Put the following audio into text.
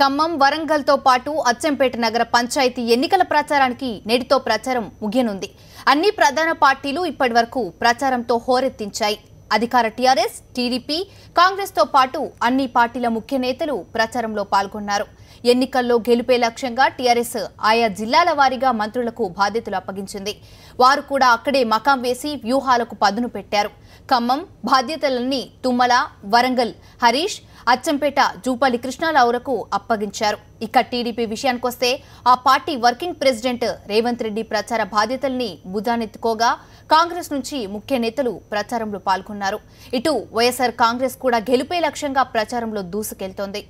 ఖమ్మం వరంగల్తో పాటు అచ్చంపేట నగర పంచాయతీ ఎన్నికల ప్రచారానికి నేటితో ప్రచారం ముగియనుంది అన్ని ప్రధాన పార్టీలు ఇప్పటి వరకు ప్రచారంతో హోరెత్తించాయి అధికార టీఆర్ఎస్ టీడీపీ కాంగ్రెస్తో పాటు అన్ని పార్టీల ముఖ్య నేతలు ప్రచారంలో పాల్గొన్నారు ఎన్నికల్లో గెలుపే లక్ష్యంగా టీఆర్ఎస్ ఆయా జిల్లాల వారీగా మంత్రులకు బాధ్యతలు అప్పగించింది వారు కూడా అక్కడే మకాం వేసి వ్యూహాలకు పదును పెట్టారు ఖమ్మం బాధ్యతలన్నీ తుమ్మల వరంగల్ హరీష్ అచ్చంపేట జూపాలి కృష్ణారావులకు అప్పగించారు ఇక టీడీపీ విషయానికొస్తే ఆ పార్టీ వర్కింగ్ ప్రెసిడెంట్ రేవంత్ రెడ్డి ప్రచార బాధ్యతల్ని భుజానెత్తుకోగా కాంగ్రెస్ నుంచి ముఖ్య నేతలు ప్రచారంలో పాల్గొన్నారు ఇటు వైఎస్సార్ కాంగ్రెస్ కూడా గెలుపే లక్ష్యంగా ప్రచారంలో దూసుకెళ్తోంది